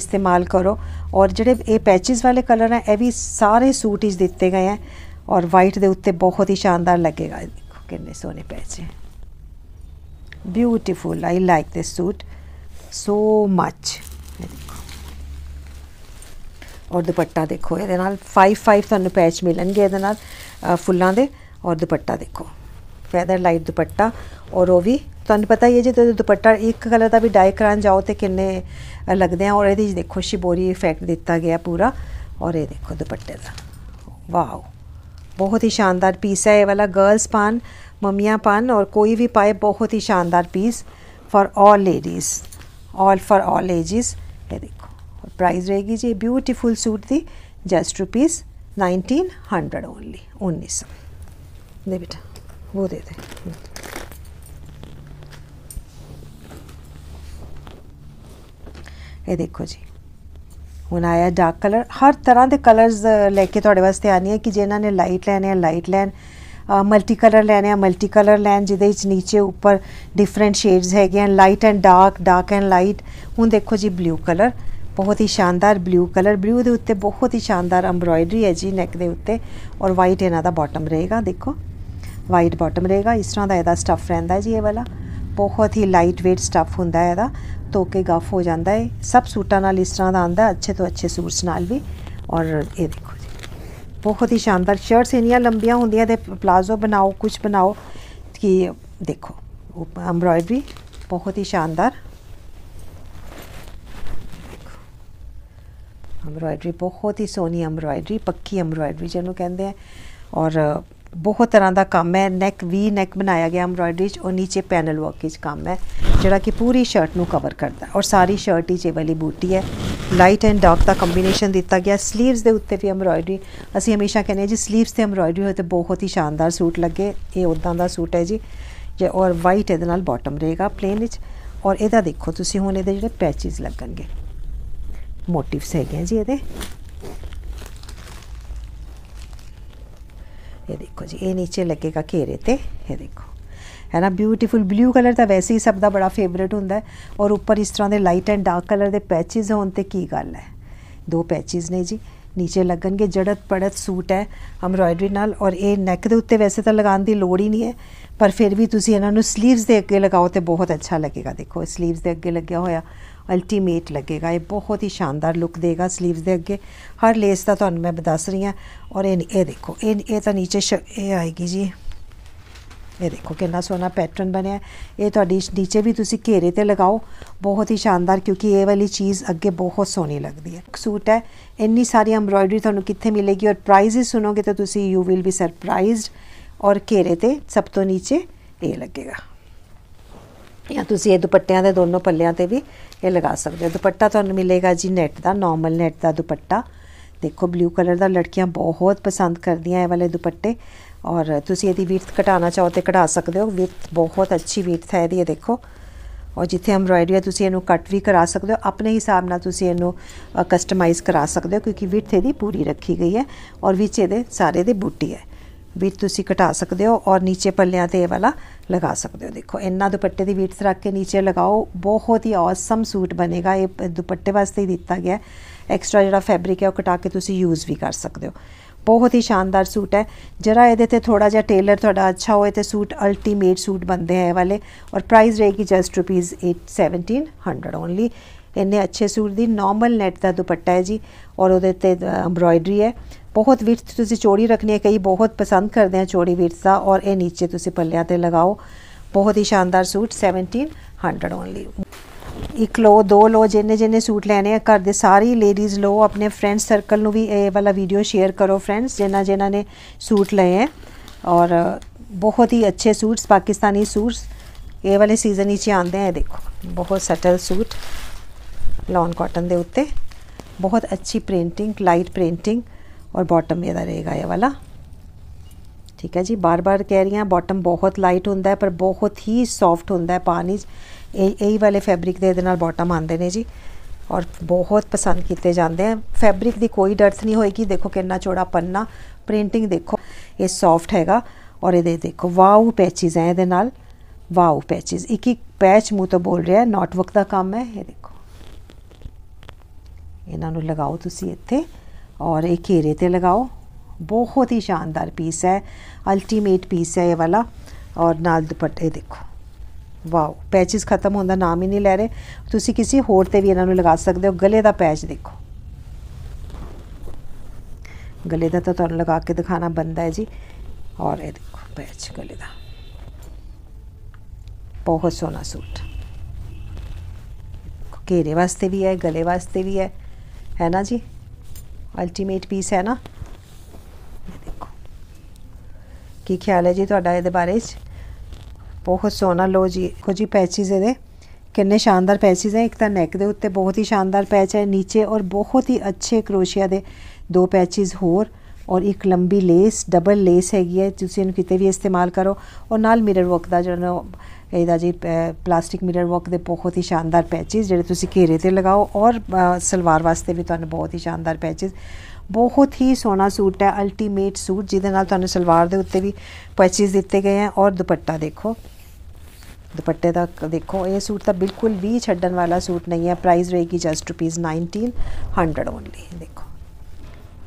ਇਸਤੇਮਾਲ ਕਰੋ ਔਰ ਜਿਹੜੇ ਇਹ ਪੈਚਸ ਵਾਲੇ ਕਲਰ ਆ ਇਹ ਵੀ ਸਾਰੇ ਸੂਟ ਇਸ ਦਿੱਤੇ ਗਏ ਆ ਔਰ ਵਾਈਟ ਦੇ ਉੱਤੇ ਬਹੁਤ ਹੀ ਸ਼ਾਨਦਾਰ ਲੱਗੇਗਾ ਦੇਖੋ ਕਿੰਨੇ ਸੋਹਣੇ ਪੈਚੇ ਹੈ beautiful I like this suit so much ਔਰ ਦੁਪੱਟਾ ਦੇਖੋ ਇਹਦੇ ਨਾਲ 5 5 ਤੁਹਾਨੂੰ ਪੈਚ ਮਿਲਣਗੇ ਇਹਦੇ ਨਾਲ ਫੁੱਲਾਂ ਦੇ ਔਰ ਦੁਪੱਟਾ ਦੇਖੋ फैदर लाइट दुपट्टा और वह भी ਤੁਹਾਨੂੰ पता ही है जो दुपट्टा एक कलर का भी डाई करा जाओ तो किन्ने लगते हैं और ये देखो शिबोरी इफेक्ट दिता गया पूरा और ये देखो दुपट्टे का ਦਾ बहुत ही शानदार पीस है ये वाला गर्ल्स पान ममियाँ पान और कोई भी पाए बहुत ही शानदार piece for all ladies all for all ages ये देखो और प्राइस रहेगी जी ब्यूटीफुल सूट थी just rupees nineteen hundred only उन्नीस सौ बेटा वो दे दें ਇਹ ਦੇਖੋ ਜੀ ਹੁਣ ਆਇਆ ਡਾਰਕ ਕਲਰ ਹਰ ਤਰ੍ਹਾਂ ਦੇ ਕਲਰਸ ਲੈ ਕੇ ਤੁਹਾਡੇ ਵਾਸਤੇ ਆਣੀ ਹੈ ਕਿ ਜੇ ਨੇ ਲਾਈਟ ਲੈਣੇ ਆ ਲਾਈਟ ਲੈਣ ਮਲਟੀ ਕਲਰ ਲੈਣੇ ਆ ਮਲਟੀ ਕਲਰ ਲੈਣ ਜਿਹਦੇ ਵਿੱਚ ਨੀਚੇ ਉੱਪਰ ਡਿਫਰੈਂਟ ਸ਼ੇਡਸ ਹੈਗੇ ਆ light and dark dark and light ਹੁਣ ਦੇਖੋ ਜੀ ਬਲੂ ਕਲਰ ਬਹੁਤ ਹੀ ਸ਼ਾਨਦਾਰ ਬਲੂ ਕਲਰ ਬਲੂ ਦੇ ਉੱਤੇ ਬਹੁਤ ਹੀ ਸ਼ਾਨਦਾਰ ਐਮਬਰਾਇਡਰੀ ਹੈ ਜੀ ਨੈਕ ਦੇ ਉੱਤੇ ਔਰ ਵਾਈਟ ਇਹਨਾਂ ਦਾ ਬਾਟਮ ਰਹੇਗਾ ਦੇਖੋ ਵਾਈਟ ਬਾਟਮ ਰਹੇਗਾ ਇਸ ਤਰ੍ਹਾਂ ਦਾ ਇਹਦਾ ਸਟਫ ਰਹਿੰਦਾ ਜੀ ਇਹ ਵਾਲਾ ਬਹੁਤ ਹੀ ਲਾਈਟ weight ਸਟਫ ਹੁੰਦਾ ਹੈ ਇਹਦਾ ਧੋ ਕੇ ਗਫ ਹੋ ਜਾਂਦਾ ਹੈ ਸਭ ਸੂਟਾਂ ਨਾਲ ਇਸ ਤਰ੍ਹਾਂ ਦਾ ਆਂਦਾ ਅੱਛੇ ਤੋਂ ਅੱਛੇ ਸੂਟਸ ਨਾਲ ਵੀ ਔਰ ਇਹ ਦੇਖੋ ਜੀ ਬਹੁਤ ਹੀ ਸ਼ਾਨਦਾਰ ਸ਼ਰਟਸ ਇੰਨੀਆਂ ਲੰਬੀਆਂ ਹੁੰਦੀਆਂ ਤੇ ਪਲਾਜ਼ੋ ਬਣਾਓ ਕੁਝ ਬਣਾਓ ਕਿ ਦੇਖੋ ਐਮਬ੍ਰੋਇਡਰੀ ਬਹੁਤ ਹੀ ਸ਼ਾਨਦਾਰ ਐਮਬ੍ਰੋਇਡਰੀ ਬਹੁਤ ਹੀ ਸੋਨੀ ਐਮਬ੍ਰੋਇਡਰੀ ਪੱਕੀ ਐਮਬ੍ਰੋਇਡਰੀ ਜਿਹਨੂੰ ਕਹਿੰਦੇ ਆ ਔਰ ਬਹੁਤ ਤਰ੍ਹਾਂ ਦਾ ਕੰਮ ਹੈ ਨੈਕ ਵੀ ਨੈਕ ਬਣਾਇਆ ਗਿਆ ਐਮਬ੍ਰੋਇਡਰੀ 'ਚ ਔਰ ਨੀਚੇ ਪੈਨਲ ਵਰਕ ਇਸ ਕੰਮ ਹੈ ਜਿਹੜਾ ਕਿ ਪੂਰੀ ਸ਼ਰਟ ਨੂੰ ਕਵਰ ਕਰਦਾ ਔਰ ਸਾਰੀ ਸ਼ਰਟ ਹੀ ਜੇਵਲੀ ਬੂਟੀ ਹੈ ਲਾਈਟ ਐਂਡ ਡਾਰਕ ਦਾ ਕੰਬੀਨੇਸ਼ਨ ਦਿੱਤਾ ਗਿਆ ਸਲੀਵਸ ਦੇ ਉੱਤੇ ਵੀ ਐਮਬ੍ਰੋਇਡਰੀ ਅਸੀਂ ਹਮੇਸ਼ਾ ਕਹਿੰਦੇ ਜੀ ਸਲੀਵਸ ਤੇ ਐਮਬ੍ਰੋਇਡਰੀ ਹੋਏ ਤੇ ਬਹੁਤ ਹੀ ਸ਼ਾਨਦਾਰ ਸੂਟ ਲੱਗੇ ਇਹ ਉਦਾਂ ਦਾ ਸੂਟ ਹੈ ਜੀ ਜੇ ਔਰ ਵਾਈਟ ਇਹਦੇ ਨਾਲ ਬਾਟਮ ਰਹੇਗਾ ਪਲੇਨ ਵਿੱਚ ਔਰ ਇਹਦਾ ਦੇਖੋ ਤੁਸੀਂ ਹੁਣ ਇਹਦੇ ਜਿਹੜੇ ਪੈਚਸ ਲੱਗਣਗੇ ਮੋਟਿਵਸ ਹੈਗੇ ਜੀ ਇਹਦੇ ਇਹ ਦੇਖੋ ਜੀ ਇਹ नीचे ਲੱਗੇਗਾ ਘੇਰੇ ਤੇ ਇਹ ਦੇਖੋ ਹੈ ਨਾ ਬਿਊਟੀਫੁਲ ਬਲੂ ਕਲਰ ਤਾਂ ਵੈਸੇ ਹੀ ਸਭ ਦਾ ਬੜਾ ਫੇਵਰਿਟ ਹੁੰਦਾ ਔਰ ਉੱਪਰ ਇਸ ਤਰ੍ਹਾਂ ਦੇ ਲਾਈਟ ਐਂਡ ਡਾਰਕ ਕਲਰ ਦੇ ਪੈਚਸ ਹੋਣ ਤੇ ਕੀ ਗੱਲ ਹੈ ਦੋ ਪੈਚਸ ਨੇ ਜੀ ਨੀਚੇ ਲੱਗਣਗੇ ਜੜਤ ਪੜਤ ਸੂਟ ਹੈ ਐਮਬ੍ਰੋਇਡਰੀ ਨਾਲ ਔਰ ਇਹ ਨੈਕ ਦੇ ਉੱਤੇ ਵੈਸੇ ਤਾਂ ਲਗਾਉਣ ਦੀ ਲੋੜ ਹੀ ਨਹੀਂ ਹੈ ਪਰ ਫਿਰ ਵੀ ਤੁਸੀਂ ਇਹਨਾਂ ਨੂੰ 슬ੀਵਸ ਦੇ ਅੱਗੇ ਲਗਾਓ ਤੇ ਬਹੁਤ ਅੱਛਾ ਲੱਗੇਗਾ ਦੇਖੋ 슬ੀਵਸ ਦੇ ਅੱਗੇ ਲੱਗਿਆ ਹੋਇਆ अल्टीमेट लगेगा ये बहुत ही शानदार लुक देगा स्लीवस दे अगे हर लेस का तुम मैं दस रही हूँ और इन ये देखो इन ये तो नीचे श आएगी जी ये देखो कि सोहना पैटर्न बनया ये तो नीचे भी तुम घेरे पर लगाओ बहुत ही शानदार क्योंकि ये वाली चीज़ अगे बहुत सोहनी लगती है सूट है इन्नी सारी एम्ब्रॉयडरी थोड़ा कितने मिलेगी और प्राइज सुनोगे तो यू विल बी सरप्राइज और घेरे पर सब तो नीचे ये लगेगा ਜਾਂ ਤੁਸੀਂ ਇਹ ਦੁਪੱਟਿਆਂ ਦੇ ਦੋਨੋਂ ਪੱਲਿਆਂ ਤੇ ਵੀ ਇਹ ਲਗਾ ਸਕਦੇ ਹੋ ਦੁਪੱਟਾ ਤੁਹਾਨੂੰ ਮਿਲੇਗਾ ਜੀ ਨੈਟ ਦਾ ਨਾਰਮਲ ਨੈਟ ਦਾ ਦੁਪੱਟਾ ਦੇਖੋ ਬਲੂ ਕਲਰ ਦਾ ਲੜਕੀਆਂ ਬਹੁਤ ਪਸੰਦ ਕਰਦੀਆਂ ਇਹ ਵਾਲੇ ਦੁਪੱਟੇ ਔਰ ਤੁਸੀਂ ਇਹਦੀ ਵਿਰਥ ਘਟਾਣਾ ਚਾਹੋ ਤੇ ਘਟਾ ਸਕਦੇ ਹੋ ਵਿਰਥ ਬਹੁਤ ਅੱਛੀ ਵਿਰਥ ਹੈ ਇਹਦੀ ਇਹ ਦੇਖੋ ਔਰ ਜਿੱਥੇ ਐਮਬਰਾਇਡਰੀ ਹੈ ਤੁਸੀਂ ਇਹਨੂੰ ਕੱਟ ਵੀ ਕਰਾ ਸਕਦੇ ਹੋ ਆਪਣੇ ਹਿਸਾਬ ਨਾਲ ਤੁਸੀਂ ਇਹਨੂੰ ਕਸਟਮਾਈਜ਼ ਕਰਾ ਸਕਦੇ ਹੋ ਕਿਉਂਕਿ ਵਿਰਥ ਇਹਦੀ ਪੂਰੀ ਰੱਖੀ ਗਈ ਹੈ ਔਰ ਵਿੱਚ ਇਹਦੇ ਸਾਰੇ ਦੇ ਬੂਟੀ ਹੈ ਵੀ ਤੁਸੀਂ ਘਟਾ ਸਕਦੇ ਹੋ ਔਰ ਨੀਚੇ ਪੱਲਿਆਂ ਤੇ ਇਹ ਵਾਲਾ ਲਗਾ ਸਕਦੇ ਹੋ ਦੇਖੋ ਇੰਨਾ ਦੁਪੱਟੇ ਦੀ ਵੀਟਸ ਰੱਖ ਕੇ ਨੀਚੇ ਲਗਾਓ ਬਹੁਤ ਹੀ ਆਸਮ ਸੂਟ ਬਣੇਗਾ ਇਹ ਦੁਪੱਟੇ ਵਾਸਤੇ ਹੀ ਦਿੱਤਾ ਗਿਆ ਐਕਸਟਰਾ ਜਿਹੜਾ ਫੈਬਰਿਕ ਹੈ ਉਹ ਕਟਾ ਕੇ ਤੁਸੀਂ ਯੂਜ਼ ਵੀ ਕਰ ਸਕਦੇ ਹੋ ਬਹੁਤ ਹੀ ਸ਼ਾਨਦਾਰ ਸੂਟ ਹੈ ਜਰਾ ਇਹਦੇ ਤੇ ਥੋੜਾ ਜਿਹਾ ਟੇਲਰ ਤੁਹਾਡਾ ਅੱਛਾ ਹੋਏ ਤੇ ਸੂਟ ਅਲਟੀਮੇਟ ਸੂਟ ਬਣਦੇ ਹੈ ਇਹ ਵਾਲੇ ਔਰ ਪ੍ਰਾਈਸ ਰਹੇਗੀ ਜਸਟ ਰੁਪੀਸ 8 1700 ਓਨਲੀ ਇੰਨੇ ਅੱਛੇ ਸੂਟ ਦੀ ਨਾਰਮਲ ਨੈਟ ਦਾ ਦੁਪੱਟਾ ਹੈ ਜੀ ਔਰ ਉਹਦੇ ਤੇ ਐਮਬ੍ਰੋਇਡਰੀ ਹੈ ਬਹੁਤ ਵਿਰਥ ਤੁਸੀਂ ਚੋੜੀ ਰੱਖਣੀ ਹੈ ਕਈ ਬਹੁਤ ਪਸੰਦ ਕਰਦੇ ਆ ਚੋੜੀ ਵਿਰਥ ਦਾ ਔਰ ਇਹ ਨੀਚੇ ਤੁਸੀਂ ਪੱਲਿਆਂ ਤੇ ਲਗਾਓ ਬਹੁਤ ਹੀ ਸ਼ਾਨਦਾਰ ਸੂਟ 1700 ਓਨਲੀ ਇੱਕ ਲੋ ਦੋ ਲੋ ਜਿੰਨੇ ਜਿੰਨੇ ਸੂਟ ਲੈਣੇ ਆ ਘਰ ਦੇ ਸਾਰੀ ਲੇਡੀਜ਼ ਲੋ ਆਪਣੇ ਫਰੈਂਡ ਸਰਕਲ ਨੂੰ ਵੀ ਇਹ ਵਾਲਾ ਵੀਡੀਓ ਸ਼ੇਅਰ ਕਰੋ ਫਰੈਂਡਸ ਜਿਨ੍ਹਾਂ ਜਿਨ੍ਹਾਂ ਨੇ ਸੂਟ ਲਏ ਆ ਔਰ ਬਹੁਤ ਹੀ ਅੱਛੇ ਸੂਟਸ ਪਾਕਿਸਤਾਨੀ ਸੂਟਸ ਇਹ ਵਾਲੇ ਸੀਜ਼ਨ ਵਿੱਚ ਆਉਂਦੇ ਆ ਦੇਖੋ ਬਹੁਤ ਸਟਲ ਸੂਟ लॉन कॉटन के उत्ते बहुत अच्छी प्रिंटिंग लाइट प्रिंटिंग और बॉटम यदा रहेगा ये वाला ठीक है जी बार बार कह रही हूँ बॉटम बहुत लाइट होंगे पर बहुत ही सॉफ्ट होंगे पानी यही वाले फैब्रिक के बॉटम आते हैं जी और बहुत पसंद किए जाते हैं फैब्रिक की कोई डर्थ नहीं होएगी देखो कि चौड़ा पन्ना प्रिंटिंग देखो ये सॉफ्ट हैगा और ये देखो वाह पैचिज हैं ये वाह पैचिज एक एक पैच मुँह तो बोल रहा है नोटवर्क का काम है ये देखो ਇਹਨਾਂ ਨੂੰ ਲਗਾਓ ਤੁਸੀਂ ਇੱਥੇ ਔਰ ਇਹ ਘੇਰੇ ਤੇ ਲਗਾਓ ਬਹੁਤ ਹੀ ਸ਼ਾਨਦਾਰ ਪੀਸ ਹੈ ਅਲਟੀਮੇਟ ਪੀਸ ਹੈ ਇਹ ਵਾਲਾ ਔਰ ਨਾਲ ਦੁਪੱਟੇ ਦੇਖੋ ਵਾਓ ਪੈਚਸ ਖਤਮ ਹੋਣ ਦਾ ਨਾਮ ਹੀ ਨਹੀਂ ਲੈ ਰਹੇ ਤੁਸੀਂ ਕਿਸੇ ਹੋਰ ਤੇ ਵੀ ਇਹਨਾਂ ਨੂੰ ਲਗਾ ਸਕਦੇ ਹੋ ਗਲੇ ਦਾ ਪੈਚ ਦੇਖੋ ਗਲੇ ਦਾ ਤਾਂ ਤੁਹਾਨੂੰ ਲਗਾ ਕੇ ਦਿਖਾਣਾ ਬੰਦਾ ਹੈ ਜੀ ਔਰ ਇਹ ਦੇਖੋ ਪੈਚ ਗਲੇ ਦਾ ਬਹੁਤ ਸੋਹਣਾ ਸੂਟ ਘੇਰੇ ਵਾਸਤੇ ਵੀ ਹੈ ਗਲੇ ਵਾਸਤੇ ਵੀ ਹੈ ਹੈ ਨਾ ਜੀ ਅਲਟੀਮੇਟ ਪੀਸ ਹੈ ਨਾ ਇਹ ਦੇਖੋ ਕੀ ਖਿਆਲ ਹੈ ਜੀ ਤੁਹਾਡਾ ਇਹਦੇ ਬਾਰੇ ਚ ਬਹੁਤ ਸੋਹਣਾ ਲੋ ਜੀ ਕੋ ਜੀ ਪੈਚਿਸ ਇਹਦੇ ਕਿੰਨੇ ਸ਼ਾਨਦਾਰ ਪੈਚਿਸ ਹੈ ਇੱਕ ਤਾਂ ਨੈਕ ਦੇ ਉੱਤੇ ਬਹੁਤ ਹੀ ਸ਼ਾਨਦਾਰ ਪੈਚ ਹੈ ਨੀਚੇ ਔਰ ਬਹੁਤ ਹੀ ਅੱਛੇ ਕਰੋਸ਼ੀਆ ਦੇ ਦੋ ਪੈਚਿਸ ਹੋਰ ਔਰ ਇੱਕ ਲੰਬੀ ਲੇਸ ਡਬਲ ਲੇਸ ਹੈਗੀ ਹੈ ਤੁਸੀਂ ਇਹਨੂੰ ਕਿਤੇ ਵੀ ਇਸਤੇਮਾਲ ਕਰੋ ਔਰ ਨਾਲ ਮਿਰਰ ਵਰਕ ਦਾ ਜਿਹੜਾ ਇਹਦਾ ਜੀ ਪਲਾਸਟਿਕ ਮਿਰਰ ਵਰਕ ਦੇ ਬਹੁਤ ਹੀ ਸ਼ਾਨਦਾਰ ਪੈਚਸ ਜਿਹੜੇ ਤੁਸੀਂ ਘੇਰੇ ਤੇ ਲਗਾਓ ਔਰ ਸਲਵਾਰ ਵਾਸਤੇ ਵੀ ਤੁਹਾਨੂੰ ਬਹੁਤ ਹੀ ਸ਼ਾਨਦਾਰ ਪੈਚਸ ਬਹੁਤ ਹੀ ਸੋਹਣਾ ਸੂਟ ਹੈ ਅਲਟੀਮੇਟ ਸੂਟ ਜਿਹਦੇ ਨਾਲ ਤੁਹਾਨੂੰ ਸਲਵਾਰ ਦੇ ਉੱਤੇ ਵੀ ਪੈਚਸ ਦਿੱਤੇ ਗਏ ਹਨ ਔਰ ਦੁਪੱਟਾ ਦੇਖੋ ਦੁਪੱਟੇ ਦਾ ਦੇਖੋ ਇਹ ਸੂਟ ਤਾਂ ਬਿਲਕੁਲ ਵੀ ਛੱਡਣ ਵਾਲਾ ਸੂਟ ਨਹੀਂ ਹੈ ਪ੍ਰਾਈਸ ਰਹੇਗੀ ਜਸਟ ਰੁਪੀਸ 1900 ਓਨਲੀ ਦੇਖੋ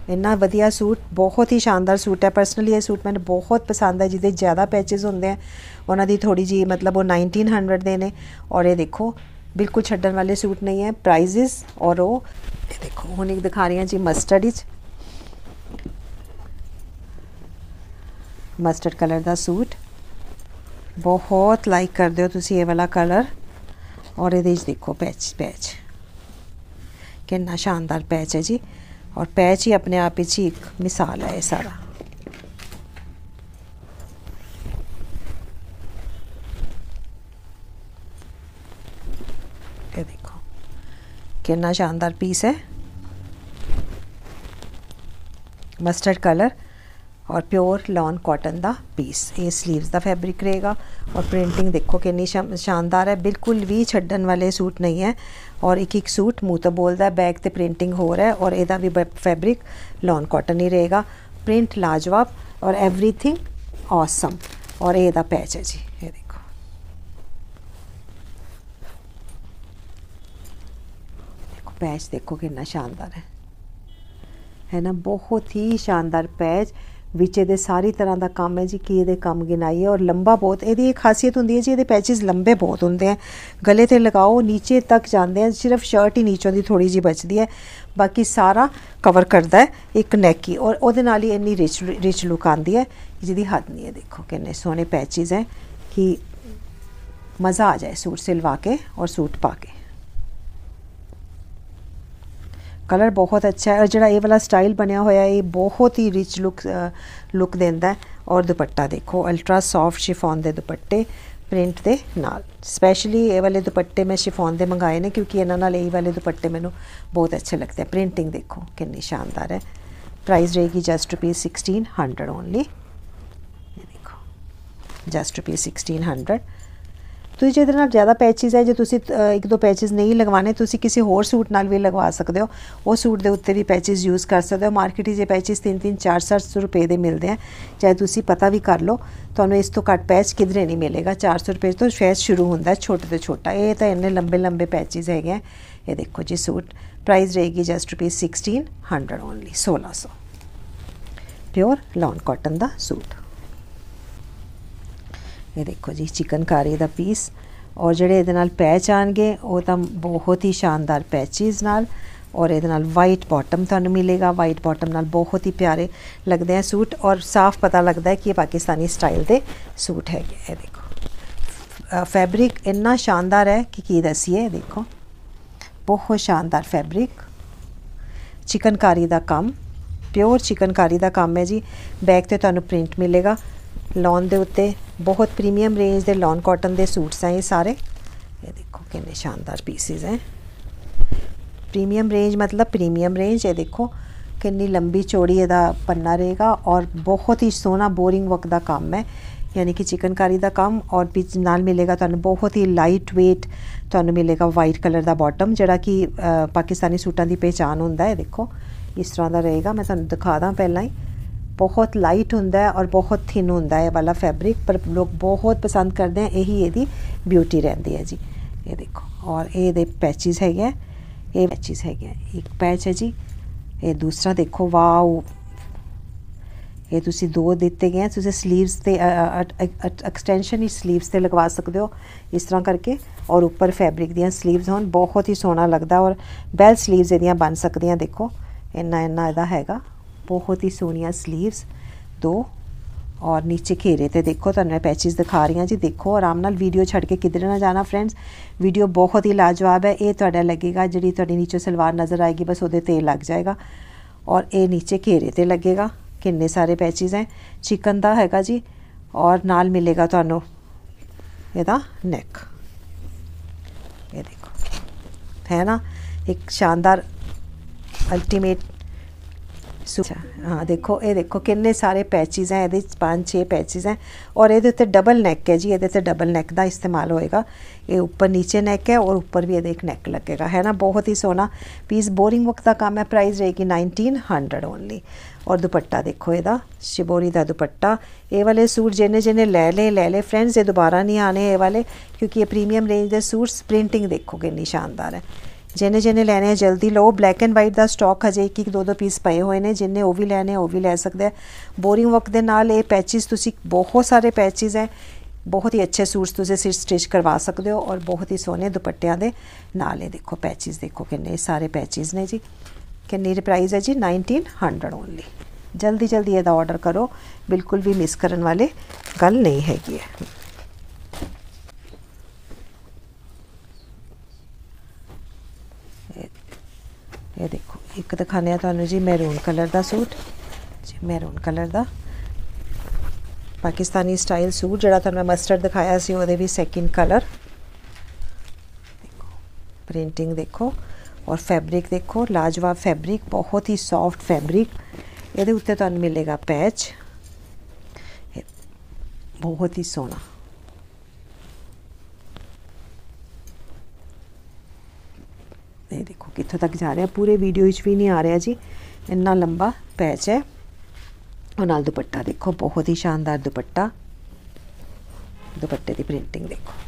ਇੰਨਾ ਵਧੀਆ ਸੂਟ ਬਹੁਤ ਹੀ ਸ਼ਾਨਦਾਰ ਸੂਟ ਹੈ ਪਰਸਨਲੀ ਇਹ ਸੂਟ ਮੈਨੂੰ ਬਹੁਤ ਪਸੰਦ ਹੈ ਜਿਹਦੇ ਜ਼ਿਆਦਾ ਪੈਚਸ ਹੁੰਦੇ ਆ ਉਹਨਾਂ ਦੀ ਥੋੜੀ ਜੀ ਮਤਲਬ ਉਹ 1900 ਦੇ ਨੇ ਔਰ ਇਹ ਦੇਖੋ ਬਿਲਕੁਲ ਛੱਡਣ ਵਾਲੇ ਸੂਟ ਨਹੀਂ ਹੈ ਪ੍ਰਾਈਸਿਸ ਔਰ ਉਹ ਇਹ ਦੇਖੋ ਹੁਣ ਇੱਕ ਦਿਖਾ ਰਹੀ ਹਾਂ ਜੀ ਮਸਟਰਡ ਵਿੱਚ ਮਸਟਰਡ ਕਲਰ ਦਾ ਸੂਟ ਬਹੁਤ ਲਾਈਕ ਕਰਦੇ ਹੋ ਤੁਸੀਂ ਇਹ ਵਾਲਾ ਕਲਰ ਔਰ ਇਹ ਦੇਖੋ ਪੈਚ ਪੈਚ ਕਿੰਨਾ ਸ਼ਾਨਦਾਰ ਪੈਚ ਹੈ ਜੀ और पैच ही अपने आप ही एक मिसाल है सारा ये देखो कितना शानदार पीस है मस्टर्ड कलर ਔਰ ਪਿਓਰ ਲੌਨ ਕਾਟਨ ਦਾ ਪੀਸ ਇਹ 슬ੀਵਸ ਦਾ ਫੈਬਰਿਕ ਰਹੇਗਾ ਔਰ ਪ੍ਰਿੰਟਿੰਗ ਦੇਖੋ ਕਿੰਨੀ ਸ਼ਾਨਦਾਰ ਹੈ ਬਿਲਕੁਲ ਵੀ ਛੱਡਣ ਵਾਲੇ ਸੂਟ ਨਹੀਂ ਹੈ ਔਰ ਇੱਕ ਇੱਕ ਸੂਟ ਮੂੰਹ ਤੋਂ ਬੋਲਦਾ ਬੈਕ ਤੇ ਪ੍ਰਿੰਟਿੰਗ ਹੋ ਰਿਹਾ ਔਰ ਇਹਦਾ ਵੀ ਫੈਬਰਿਕ ਲੌਨ ਕਾਟਨ ਹੀ ਰਹੇਗਾ ਪ੍ਰਿੰਟ ਲਾਜਵਾਬ ਔਰ एवरीथिंग ਔਸਮ ਔਰ ਇਹ ਇਹਦਾ ਪੈਚ ਹੈ ਜੀ ਇਹ ਦੇਖੋ ਦੇਖੋ ਪੈਚ ਦੇਖੋ ਕਿੰਨਾ ਸ਼ਾਨਦਾਰ ਹੈ ਹੈ ਨਾ ਬਹੁਤ ਹੀ ਸ਼ਾਨਦਾਰ ਪੈਚ ਵਿੱਚ ਇਹਦੇ ਸਾਰੀ ਤਰ੍ਹਾਂ ਦਾ ਕੰਮ ਹੈ ਜੀ ਕੀ ਇਹਦੇ ਕੰਮ ਹੈ ਔਰ ਲੰਬਾ ਬਹੁਤ ਇਹਦੀ ਇੱਕ ਖਾਸੀਅਤ ਹੁੰਦੀ ਹੈ ਜੀ ਇਹਦੇ ਪੈਚਸ ਲੰਬੇ ਬਹੁਤ ਹੁੰਦੇ ਆ ਗਲੇ ਤੇ ਲਗਾਓ ਨੀਚੇ ਤੱਕ ਜਾਂਦੇ ਆ ਸਿਰਫ ਸ਼ਰਟ ਹੀ ਨੀਚੋਂ ਦੀ ਥੋੜੀ ਜੀ ਬਚਦੀ ਹੈ ਬਾਕੀ ਸਾਰਾ ਕਵਰ ਕਰਦਾ ਹੈ ਇੱਕ ਨੈਕੀ ਔਰ ਉਹਦੇ ਨਾਲ ਹੀ ਇੰਨੀ ਰਿਚ ਰਿਚ ਲੁਕ ਆਂਦੀ ਹੈ ਜਿਹਦੀ ਹੱਦ ਨਹੀਂ ਹੈ ਦੇਖੋ ਕਿੰਨੇ ਸੋਹਣੇ ਪੈਚਸ ਹੈ ਕਿ ਮਜ਼ਾ ਆ ਜਾਏ ਸੂਟ ਸਿਲਵਾ ਕੇ ਔਰ ਸੂਟ ਪਾ ਕੇ ਕਲਰ ਬਹੁਤ ਅੱਛਾ ਹੈ ਜਿਹੜਾ ਇਹ ਵਾਲਾ ਸਟਾਈਲ ਬਣਿਆ ਹੋਇਆ ਇਹ ਬਹੁਤ ਹੀ ਰਿਚ ਲੁੱਕ ਲੁੱਕ ਦਿੰਦਾ ਔਰ ਦੁਪੱਟਾ ਦੇਖੋ ਅਲਟਰਾ ਸੌਫਟ ਸ਼ਿਫੋਨ ਦੇ ਦੁਪੱਟੇ ਪ੍ਰਿੰਟ ਦੇ ਨਾਲ ਸਪੈਸ਼ਲੀ ਇਹ ਵਾਲੇ ਦੁਪੱਟੇ ਮੈਂ ਸ਼ਿਫੋਨ ਦੇ ਮੰਗਾਏ ਨੇ ਕਿਉਂਕਿ ਇਹਨਾਂ ਨਾਲ ਇਹ ਵਾਲੇ ਦੁਪੱਟੇ ਮੈਨੂੰ ਬਹੁਤ ਅੱਛੇ ਲੱਗਦੇ ਆ ਪ੍ਰਿੰਟਿੰਗ ਦੇਖੋ ਕਿੰਨੀ ਸ਼ਾਨਦਾਰ ਹੈ ਪ੍ਰਾਈਸ ਰਹੇਗੀ ਜਸਟ ਰੁਪੀਸ 1600 ਓਨਲੀ ਇਹ ਦੇਖੋ ਜਸਟ ਰੁਪੀਸ 1600 ਤੁਸੀਂ ਜਿਹਦੇ ਨਾਲ ਜ਼ਿਆਦਾ ਪੈਚਸ ਹੈ ਜੇ ਤੁਸੀਂ ਇੱਕ ਦੋ ਪੈਚਸ ਨਹੀਂ ਲਗਵਾਣੇ ਤੁਸੀਂ ਕਿਸੇ ਹੋਰ ਸੂਟ ਨਾਲ ਵੀ ਲਗਵਾ ਸਕਦੇ ਹੋ ਉਹ ਸੂਟ ਦੇ ਉੱਤੇ ਵੀ ਪੈਚਸ ਯੂਜ਼ ਕਰ ਸਕਦੇ ਹੋ ਮਾਰਕੀਟ 'ਚ ਇਹ ਪੈਚਸ 3-3 4 4 ਰੁਪਏ ਦੇ ਮਿਲਦੇ ਆ ਚਾਹੇ ਤੁਸੀਂ ਪਤਾ ਵੀ ਕਰ ਲਓ ਤੁਹਾਨੂੰ ਇਸ ਤੋਂ ਘੱਟ ਪੈਚ ਕਿਧਰੇ ਨਹੀਂ ਮਿਲੇਗਾ 400 ਰੁਪਏ ਤੋਂ ਸ਼ਾਇਦ ਸ਼ੁਰੂ ਹੁੰਦਾ ਛੋਟੇ ਤੋਂ ਛੋਟਾ ਇਹ ਤਾਂ ਇੰਨੇ ਲੰਬੇ ਲੰਬੇ ਪੈਚਸ ਹੈਗੇ ਇਹ ਦੇਖੋ ਜੀ ਸੂਟ ਪ੍ਰਾਈਸ ਰਹੇਗੀ ਜਸਟ ਰੁਪਏ 1600 ਓਨਲੀ 1600 ਪਿਓਰ ਲੌਨ ਕਾਟਨ ਦਾ ਸੂਟ ਇਹ ਦੇਖੋ ਜੀ ਚਿਕਨਕਾਰੀ ਦਾ ਪੀਸ ਔਰ ਜਿਹੜੇ ਇਹਦੇ ਨਾਲ ਪੈਚ ਆਣਗੇ ਉਹ ਤਾਂ ਬਹੁਤ ਹੀ ਸ਼ਾਨਦਾਰ ਪੈਚਿਸ ਨਾਲ ਔਰ ਇਹਦੇ ਨਾਲ ਵਾਈਟ ਬਾਟਮ ਤੁਹਾਨੂੰ ਮਿਲੇਗਾ ਵਾਈਟ ਬਾਟਮ ਨਾਲ ਬਹੁਤ ਹੀ ਪਿਆਰੇ ਲੱਗਦੇ ਆ ਸੂਟ ਔਰ ਸਾਫ਼ ਪਤਾ ਲੱਗਦਾ ਹੈ ਕਿ ਇਹ ਪਾਕਿਸਤਾਨੀ ਸਟਾਈਲ ਦੇ ਸੂਟ ਹੈਗੇ ਇਹ ਦੇਖੋ ਫੈਬਰਿਕ ਇੰਨਾ ਸ਼ਾਨਦਾਰ ਹੈ ਕਿ ਕੀ ਦਸੀਏ ਦੇਖੋ ਬਹੁਤ ਸ਼ਾਨਦਾਰ ਫੈਬਰਿਕ ਚਿਕਨਕਾਰੀ ਦਾ ਕੰਮ ਪਿਓਰ ਚਿਕਨਕਾਰੀ ਦਾ ਕੰਮ ਹੈ ਜੀ ਬੈਕ ਤੇ ਤੁਹਾਨੂੰ ਪ੍ਰਿੰਟ ਮਿਲੇਗਾ ਲੌਨ ਦੇ ਉੱਤੇ ਬਹੁਤ ਪ੍ਰੀਮੀਅਮ ਰੇਂਜ ਦੇ ਲੌਨ ਕਾਟਨ ਦੇ ਸੂਟਸ ਆ ਇਹ ਸਾਰੇ ਇਹ ਦੇਖੋ ਕਿੰਨੇ ਸ਼ਾਨਦਾਰ ਪੀਸਿਸ ਹੈ ਪ੍ਰੀਮੀਅਮ ਰੇਂਜ ਮਤਲਬ ਪ੍ਰੀਮੀਅਮ ਰੇਂਜ ਇਹ ਦੇਖੋ ਕਿੰਨੀ ਲੰਬੀ ਚੌੜੀ ਇਹਦਾ ਪੰਨਾ ਰਹੇਗਾ ਔਰ ਬਹੁਤ ਹੀ ਸੋਹਣਾ ਬੋਰਿੰਗ ਵਰਕ ਦਾ ਕੰਮ ਹੈ ਯਾਨੀ ਕਿ ਚਿਕਨਕਾਰੀ ਦਾ ਕੰਮ ਔਰ ਵਿੱਚ ਨਾਲ ਮਿਲੇਗਾ ਤੁਹਾਨੂੰ ਬਹੁਤ ਹੀ ਲਾਈਟ weight ਤੁਹਾਨੂੰ ਮਿਲੇਗਾ ਵਾਈਟ ਕਲਰ ਦਾ ਬਾਟਮ ਜਿਹੜਾ ਕਿ ਪਾਕਿਸਤਾਨੀ ਸੂਟਾਂ ਦੀ ਪਛਾਣ ਹੁੰਦਾ ਹੈ ਦੇਖੋ ਇਸ ਤਰ੍ਹਾਂ ਦਾ ਰਹੇਗਾ ਮੈਂ ਤੁਹਾਨੂੰ ਦਿਖਾ ਦਾਂ ਪਹਿਲਾਂ ਹੀ ਬਹੁਤ ਲਾਈਟ ਹੁੰਦਾ ਹੈ ਔਰ ਬਹੁਤ ਥਿਨ ਹੁੰਦਾ ਹੈ ਇਹ ਵਾਲਾ ਫੈਬਰਿਕ ਪਰ ਲੋਕ ਬਹੁਤ ਪਸੰਦ ਕਰਦੇ ਆ ਇਹੀ ਇਹਦੀ ਬਿਊਟੀ ਰਹਿੰਦੀ ਹੈ ਜੀ ਇਹ ਦੇਖੋ ਔਰ ਇਹ ਦੇ ਪੈਚਸ ਹੈਗੇ ਇਹ ਪੈਚਸ ਹੈਗੇ ਇੱਕ ਪੈਚ ਹੈ ਜੀ ਇਹ ਦੂਸਰਾ ਦੇਖੋ ਵਾਓ ਇਹ ਤੁਸੀਂ ਦੋ ਦਿੱਤੇ ਗਏ ਤੁਸੀਂ 슬ੀਵਸ ਤੇ ਐਕਸਟੈਂਸ਼ਨ ਹੀ 슬ੀਵਸ ਤੇ ਲਗਵਾ ਸਕਦੇ ਹੋ ਇਸ ਤਰ੍ਹਾਂ ਕਰਕੇ ਔਰ ਉੱਪਰ ਫੈਬਰਿਕ ਦੀਆਂ 슬ੀਵਸ ਹੋਣ ਬਹੁਤ ਹੀ ਸੋਹਣਾ ਲੱਗਦਾ ਔਰ ਬੈਲ 슬ੀਵਸ ਇਹਦੀਆਂ ਬਣ ਸਕਦੀਆਂ ਦੇਖੋ ਇੰਨਾ ਇੰਨਾ ਇਹਦਾ ਹੈਗਾ ਬਹੁਤ ਹੀ ਸੋਹਣੀਆਂ 슬ੀਵਸ ਦੋ ਔਰ ਨੀਚੇ ਘੇਰੇ ਤੇ ਦੇਖੋ ਤੁਹਾਨੂੰ ਮੈਂ ਪੈਚਸ ਦਿਖਾ ਰਹੀਆਂ ਜੀ ਦੇਖੋ ਆਰਾਮ ਨਾਲ ਵੀਡੀਓ ਛੱਡ ਕੇ ਕਿਧਰੇ ਨਾ ਜਾਣਾ ਫਰੈਂਡਸ ਵੀਡੀਓ ਬਹੁਤ ਹੀ ਲਾਜਵਾਬ ਹੈ ਇਹ ਤੁਹਾਡਾ ਲੱਗੇਗਾ ਜਿਹੜੀ ਤੁਹਾਡੀ ਨੀਚੇ ਸਲਵਾਰ ਨਜ਼ਰ ਆਏਗੀ ਬਸ ਉਹਦੇ ਤੇ ਲੱਗ ਜਾਏਗਾ ਔਰ ਇਹ ਨੀਚੇ ਘੇਰੇ ਤੇ ਲੱਗੇਗਾ ਕਿੰਨੇ ਸਾਰੇ ਪੈਚਸ ਹੈ ਚਿਕਨ ਦਾ ਹੈਗਾ ਜੀ ਔਰ ਨਾਲ ਮਿਲੇਗਾ ਤੁਹਾਨੂੰ ਇਹਦਾ ਨੈਕ ਇਹ ਦੇਖੋ ਹੈ ਨਾ ਇੱਕ ਸ਼ਾਨਦਾਰ ਅਲਟੀਮੇਟ ਹਾਂ ਦੇਖੋ ਇਹ ਦੇਖੋ ਕਿੰਨੇ ਸਾਰੇ ਪੈਚਸ ਐ ਇਹਦੇ 5 6 ਪੈਚਸ ਐ ਔਰ ਇਹਦੇ ਉੱਤੇ ਡਬਲ ਨੈਕ ਹੈ ਜੀ ਇਹਦੇ ਤੇ ਡਬਲ ਨੈਕ ਦਾ ਇਸਤੇਮਾਲ ਹੋਏਗਾ ਇਹ ਉੱਪਰ ਨੀਚੇ ਨੈਕ ਹੈ ਔਰ ਉੱਪਰ ਵੀ ਇਹਦੇ ਇੱਕ ਨੈਕ ਲੱਗੇਗਾ ਹੈ ਨਾ ਬਹੁਤ ਹੀ ਸੋਹਣਾ ਪੀਸ ਬੋਰਿੰਗ ਵਕਤ ਦਾ ਕੰਮ ਹੈ ਪ੍ਰਾਈਸ ਰਹੇਗੀ 1900 ਓਨਲੀ ਔਰ ਦੁਪੱਟਾ ਦੇਖੋ ਇਹਦਾ ਸ਼ਿਬੋਰੀ ਦਾ ਦੁਪੱਟਾ ਇਹ ਵਾਲੇ ਸੂਟ ਜਿਹਨੇ ਜਿਹਨੇ ਲੈ ਲੈ ਲੈ ਲੇ ਫਰੈਂਡਸ ਇਹ ਦੁਬਾਰਾ ਨਹੀਂ ਆਣੇ ਇਹ ਵਾਲੇ ਕਿਉਂਕਿ ਇਹ ਪ੍ਰੀਮੀਅਮ ਰੇਂਜ ਦੇ ਸੂਟਸ ਪ੍ਰਿੰਟਿੰਗ ਦੇਖੋ ਕਿੰਨੀ ਸ਼ਾਨਦਾਰ ਹੈ ਜਿਹਨੇ ਜਿਹਨੇ ਲੈਣੇ ਆ ਜਲਦੀ ਲਓ ਬਲੈਕ ਐਂਡ ਵਾਈਟ ਦਾ ਸਟਾਕ ਹਜੇ ਇੱਕ ਇੱਕ ਦੋ ਦੋ ਪੀਸ ਪਏ ਹੋਏ ਨੇ ਜਿੰਨੇ ਉਹ ਵੀ ਲੈਣੇ ਉਹ ਵੀ ਲੈ ਸਕਦੇ ਆ ਬੋਰਿੰਗ ਵਰਕ ਦੇ ਨਾਲ ਇਹ ਪੈਚਸ ਤੁਸੀਂ ਬਹੁਤ ਸਾਰੇ ਪੈਚਸ ਹੈ ਬਹੁਤ ਹੀ ਅੱਛੇ ਸੂਟਸ ਤੁਸੀਂ ਸਿਰ ਸਟਿਚ ਕਰਵਾ ਸਕਦੇ ਹੋ ਔਰ ਬਹੁਤ ਹੀ ਸੋਹਣੇ ਦੁਪੱਟਿਆਂ ਦੇ ਨਾਲ ਇਹ ਦੇਖੋ ਪੈਚਸ ਦੇਖੋ ਕਿੰਨੇ ਸਾਰੇ ਪੈਚਸ ਨੇ ਜੀ ਕਿੰਨੀ ਪ੍ਰਾਈਸ ਹੈ ਜੀ 1900 ਓਨਲੀ ਜਲਦੀ ਜਲਦੀ ਇਹਦਾ ਆਰਡਰ ਕਰੋ ਬਿਲਕੁਲ ਵੀ ਮਿਸ ਕਰਨ ਵਾਲੇ ਗੱਲ ਨਹੀਂ ਹੈਗੀ ਹੈ ਇਹ ਦੇਖੋ ਇੱਕ ਦਿਖਾਣਿਆ ਆ ਤੁਹਾਨੂੰ ਜੀ ਮੈਰੂਨ ਕਲਰ ਦਾ ਸੂਟ ਜੀ ਮੈਰੂਨ ਕਲਰ ਦਾ ਪਾਕਿਸਤਾਨੀ ਸਟਾਈਲ ਸੂਟ ਜਿਹੜਾ ਤੁਹਾਨੂੰ ਮੈਂ ਮਸਟਰਡ ਦਿਖਾਇਆ ਸੀ ਉਹਦੇ ਵੀ ਸੈਕਿੰਡ ਕਲਰ ਦੇਖੋ ਪ੍ਰਿੰਟਿੰਗ ਦੇਖੋ ਔਰ ਫੈਬਰਿਕ ਦੇਖੋ ਲਾਜਵਾਬ ਫੈਬਰਿਕ ਬਹੁਤ ਹੀ ਸੌਫਟ ਫੈਬਰਿਕ ਇਹਦੇ ਉੱਤੇ ਤੁਹਾਨੂੰ ਮਿਲੇਗਾ ਪੈਚ ਬਹੁਤ ਹੀ ਸੋਹਣਾ ये देखो कितों तक जा रहा पूरे वीडियो भी नहीं आ रहा जी इन्ना लंबा पैच है और नाल दुपट्टा देखो बहुत ही शानदार दुपट्टा दुपट्टे की प्रिंटिंग देखो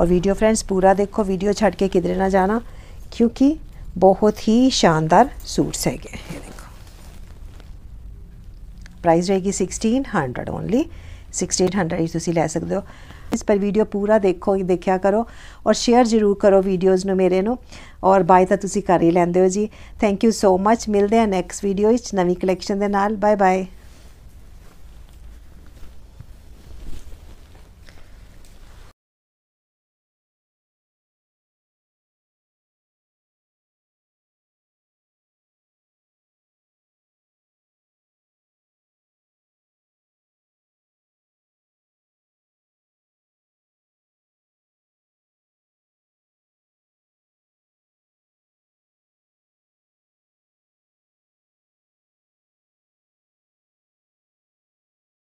और वीडियो फ्रेंड्स पूरा देखो वीडियो छड़ के किधरे ना जाना क्योंकि बहुत ही शानदार सूट्स है देखो ਪ੍ਰਾਈਸ ਰਹੇਗੀ 1600 ਓਨਲੀ 1600 ਹੀ ਤੁਸੀਂ ਲੈ ਸਕਦੇ ਹੋ ਇਸ ਪਰ ਵੀਡੀਓ ਪੂਰਾ ਦੇਖੋ ਦੇਖਿਆ ਕਰੋ ਔਰ ਸ਼ੇਅਰ ਜ਼ਰੂਰ ਕਰੋ ਵੀਡੀਓਜ਼ ਨੂੰ ਮੇਰੇ ਨੂੰ ਔਰ ਬਾਏ ਤਾਂ ਤੁਸੀਂ ਕਰ ਹੀ ਲੈਂਦੇ ਹੋ ਜੀ ਥੈਂਕ ਯੂ ਸੋ ਮਚ ਮਿਲਦੇ ਆ ਨੈਕਸਟ ਵੀਡੀਓ ਵਿੱਚ ਨਵੀਂ ਕਲੈਕਸ਼ਨ ਦੇ ਨਾਲ ਬਾਏ ਬਾਏ